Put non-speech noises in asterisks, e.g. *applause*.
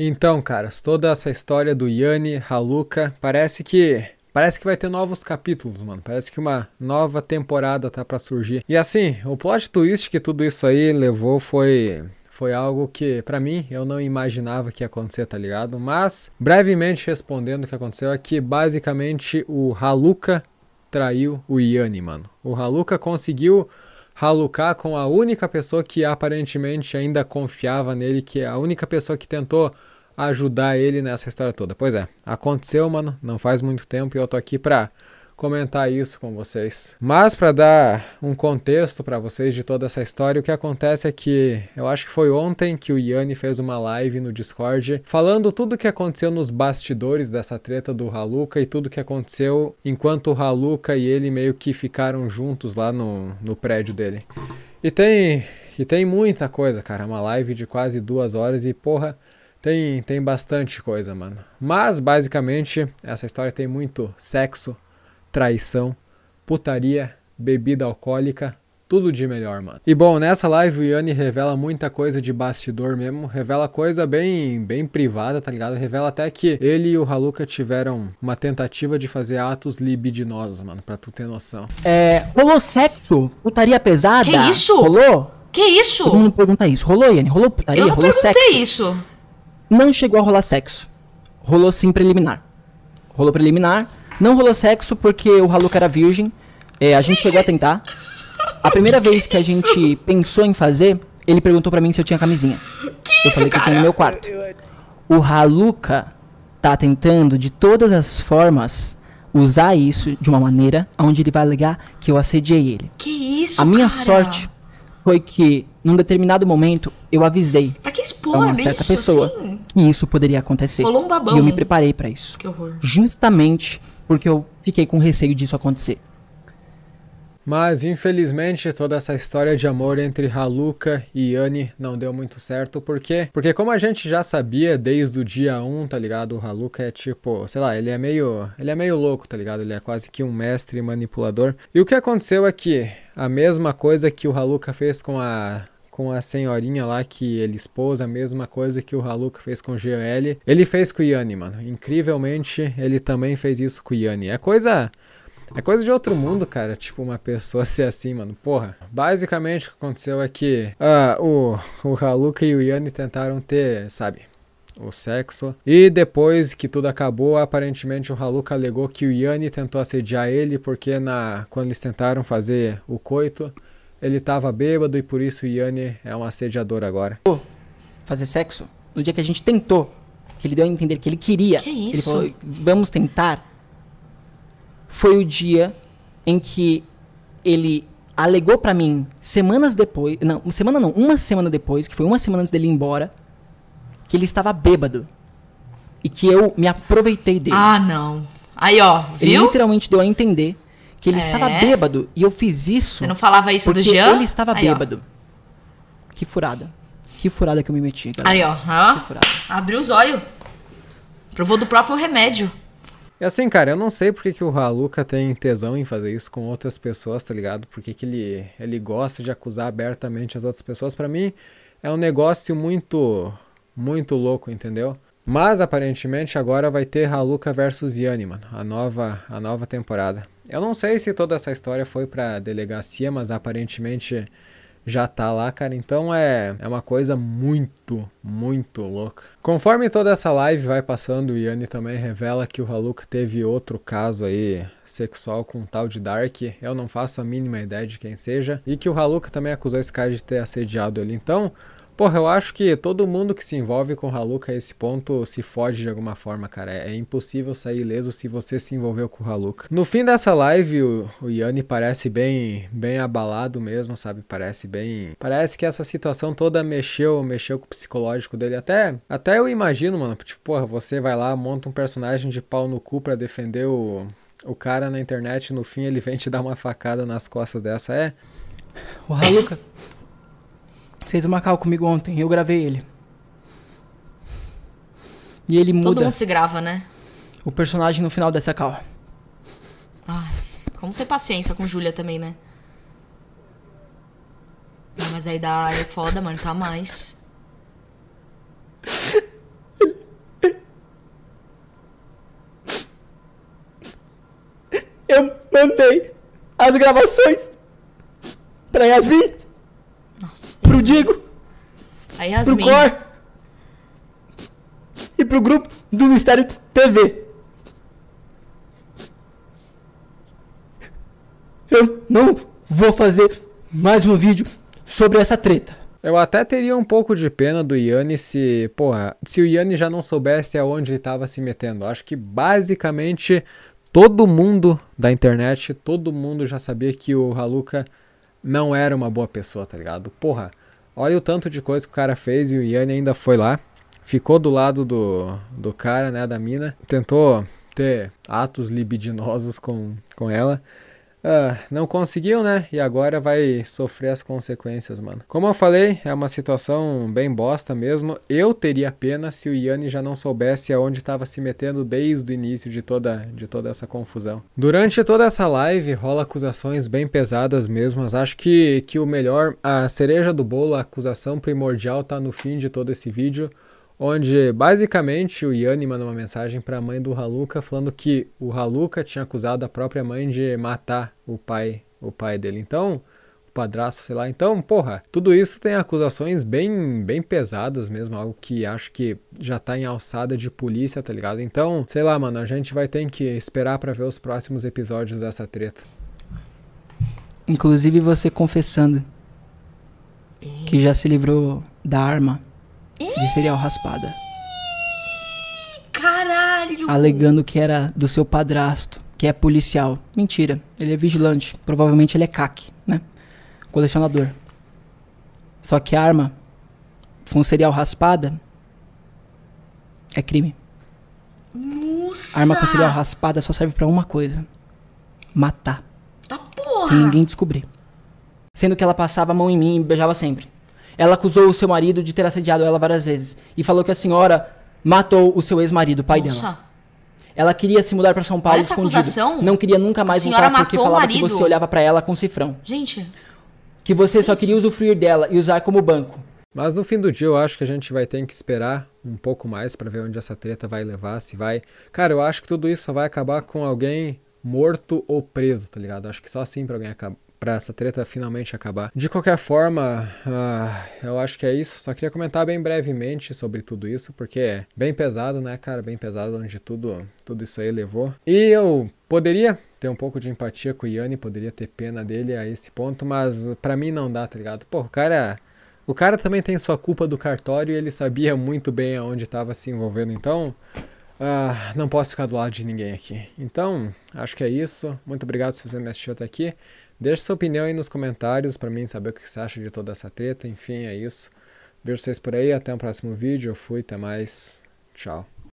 Então, caras, toda essa história do Yanni, Haluka, parece que Parece que vai ter novos capítulos, mano. Parece que uma nova temporada tá para surgir. E assim, o plot twist que tudo isso aí levou foi foi algo que para mim eu não imaginava que ia acontecer, tá ligado? Mas brevemente respondendo o que aconteceu é que basicamente o Haluka traiu o Yanni, mano. O Haluka conseguiu Haluka com a única pessoa que aparentemente ainda confiava nele, que é a única pessoa que tentou ajudar ele nessa história toda. Pois é, aconteceu, mano, não faz muito tempo e eu tô aqui pra comentar isso com vocês. Mas para dar um contexto para vocês de toda essa história, o que acontece é que eu acho que foi ontem que o Yanni fez uma live no Discord falando tudo o que aconteceu nos bastidores dessa treta do Haluka e tudo o que aconteceu enquanto o Haluka e ele meio que ficaram juntos lá no, no prédio dele. E tem e tem muita coisa, cara, uma live de quase duas horas e porra tem, tem bastante coisa, mano. Mas, basicamente, essa história tem muito sexo, traição, putaria, bebida alcoólica, tudo de melhor, mano. E bom, nessa live o Yanni revela muita coisa de bastidor mesmo, revela coisa bem, bem privada, tá ligado? Revela até que ele e o Haluka tiveram uma tentativa de fazer atos libidinosos, mano, pra tu ter noção. É, rolou sexo? Putaria pesada? Que isso? Rolou? Que isso? Todo mundo pergunta isso. Rolou, Yanni? Rolou putaria? Eu não rolou perguntei sexo? isso. Não chegou a rolar sexo. Rolou sim preliminar. Rolou preliminar. Não rolou sexo porque o Haluka era virgem. É, a gente chegou a tentar. A primeira vez que a gente pensou em fazer, ele perguntou para mim se eu tinha camisinha. Que eu falei que eu tinha no meu quarto. O Haluka tá tentando de todas as formas usar isso de uma maneira onde ele vai alegar que eu assediei ele. Que isso, A minha cara? sorte foi que num determinado momento eu avisei pra que expor a uma certa isso, pessoa. Assim? que isso poderia acontecer. Rolou um babão. E eu me preparei para isso. Que horror. Justamente porque eu fiquei com receio disso acontecer. Mas infelizmente toda essa história de amor entre Haluka e Yanni não deu muito certo, por quê? Porque como a gente já sabia desde o dia 1, tá ligado? O Haluka é tipo, sei lá, ele é meio, ele é meio louco, tá ligado? Ele é quase que um mestre manipulador. E o que aconteceu é que a mesma coisa que o Haluka fez com a com a senhorinha lá que ele expôs, a mesma coisa que o Haluka fez com o GL. Ele fez com o Yanni, mano. Incrivelmente, ele também fez isso com o Yanni. É coisa. É coisa de outro mundo, cara. Tipo, uma pessoa *laughs* ser assim, mano. Porra. Basicamente, o que aconteceu é que uh, o, o Haluka e o Yanni tentaram ter, sabe? o sexo. E depois que tudo acabou, aparentemente o Haluka alegou que o Yanni tentou assediar ele, porque na quando eles tentaram fazer o coito, ele tava bêbado e por isso Yanni é um assediador agora. Fazer sexo? No dia que a gente tentou, que ele deu a entender que ele queria. Que isso? Ele falou, vamos tentar. Foi o dia em que ele alegou para mim semanas depois, não, semana não, uma semana depois, que foi uma semana antes dele ir embora, que ele estava bêbado e que eu me aproveitei dele. Ah, não. Aí, ó, viu? Ele literalmente deu a entender que ele é. estava bêbado. E eu fiz isso. Você não falava isso porque do Jean? Ele estava Aí, bêbado. Ó. Que furada. Que furada que eu me meti, galera. Aí, ó. Hã? Abriu os olhos. Provou do próprio remédio. E assim, cara, eu não sei porque que o Haluca tem tesão em fazer isso com outras pessoas, tá ligado? Porque que ele, ele gosta de acusar abertamente as outras pessoas. para mim, é um negócio muito, muito louco, entendeu? Mas aparentemente agora vai ter Haluca versus Yanni, mano. A nova, a nova temporada. Eu não sei se toda essa história foi pra delegacia, mas aparentemente já tá lá, cara. Então é, é uma coisa muito, muito louca. Conforme toda essa live vai passando, o Yanni também revela que o Haluk teve outro caso aí sexual com tal de Dark. Eu não faço a mínima ideia de quem seja. E que o Haluk também acusou esse cara de ter assediado ele. Então. Porra, eu acho que todo mundo que se envolve com Haluca a esse ponto se foge de alguma forma, cara. É, é, impossível sair ileso se você se envolveu com o Haluca. No fim dessa live, o, o Yanni parece bem, bem abalado mesmo, sabe? Parece bem. Parece que essa situação toda mexeu, mexeu com o psicológico dele. Até, até eu imagino, mano. Tipo, porra, você vai lá, monta um personagem de pau no cu pra defender o. O cara na internet, no fim, ele vem te dar uma facada nas costas dessa. É. O Haluca. *laughs* fez uma cal comigo ontem, eu gravei ele. E ele muda. Todo mundo se grava, né? O personagem no final dessa cal. Ai, como ter paciência com Júlia também, né? Ah, mas aí dá é foda, mano, tá mais. Eu mandei as gravações pra Yasmin. Nossa pro Digo. A Yasmin. Pro Cor. E pro grupo do Ministério TV. Eu não vou fazer mais um vídeo sobre essa treta. Eu até teria um pouco de pena do Yanni se, porra, se o Yanni já não soubesse aonde ele estava se metendo. Acho que basicamente todo mundo da internet, todo mundo já sabia que o Haluka não era uma boa pessoa, tá ligado? Porra, Olha o tanto de coisa que o cara fez e o Yanni ainda foi lá. Ficou do lado do, do cara, né, da mina. Tentou ter atos libidinosos com, com ela. Ah, não conseguiu, né? E agora vai sofrer as consequências, mano. Como eu falei, é uma situação bem bosta mesmo. Eu teria pena se o Yanni já não soubesse aonde estava se metendo desde o início de toda, de toda essa confusão. Durante toda essa live, rola acusações bem pesadas mesmo. Mas acho que, que o melhor, a cereja do bolo, a acusação primordial, tá no fim de todo esse vídeo onde basicamente o Yanni manda uma mensagem para a mãe do Haluka falando que o Haluka tinha acusado a própria mãe de matar o pai, o pai dele. Então, o padrasto, sei lá. Então, porra, tudo isso tem acusações bem, bem pesadas mesmo, algo que acho que já tá em alçada de polícia, tá ligado? Então, sei lá, mano, a gente vai ter que esperar para ver os próximos episódios dessa treta. Inclusive você confessando que já se livrou da arma de cereal raspada. Caralho! Alegando que era do seu padrasto, que é policial. Mentira, ele é vigilante. Provavelmente ele é CAC, né? Colecionador. Só que a arma com cereal raspada. É crime. Nossa! A arma com cereal raspada só serve para uma coisa: matar. Tá porra! Sem ninguém descobrir. Sendo que ela passava a mão em mim e beijava sempre. Ela acusou o seu marido de ter assediado ela várias vezes e falou que a senhora matou o seu ex-marido, pai Nossa. dela. Ela queria se mudar para São Paulo Olha essa escondido. Acusação? Não queria nunca mais voltar porque falava que você olhava para ela com cifrão. Gente, que você só queria usufruir dela e usar como banco. Mas no fim do dia eu acho que a gente vai ter que esperar um pouco mais para ver onde essa treta vai levar, se vai. Cara, eu acho que tudo isso só vai acabar com alguém morto ou preso, tá ligado? Acho que só assim para alguém acabar para essa treta finalmente acabar. De qualquer forma, uh, eu acho que é isso. Só queria comentar bem brevemente sobre tudo isso, porque é bem pesado, né, cara? Bem pesado onde tudo, tudo isso aí levou. E eu poderia ter um pouco de empatia com o Yanni, poderia ter pena dele a esse ponto, mas para mim não dá, tá ligado? Pô, o cara. O cara também tem sua culpa do cartório e ele sabia muito bem aonde estava se envolvendo, então. Ah, não posso ficar do lado de ninguém aqui. Então, acho que é isso. Muito obrigado se você me assistiu até aqui. Deixe sua opinião aí nos comentários para mim saber o que você acha de toda essa treta. Enfim, é isso. Vejo vocês por aí. Até o próximo vídeo. Eu fui. Até mais. Tchau.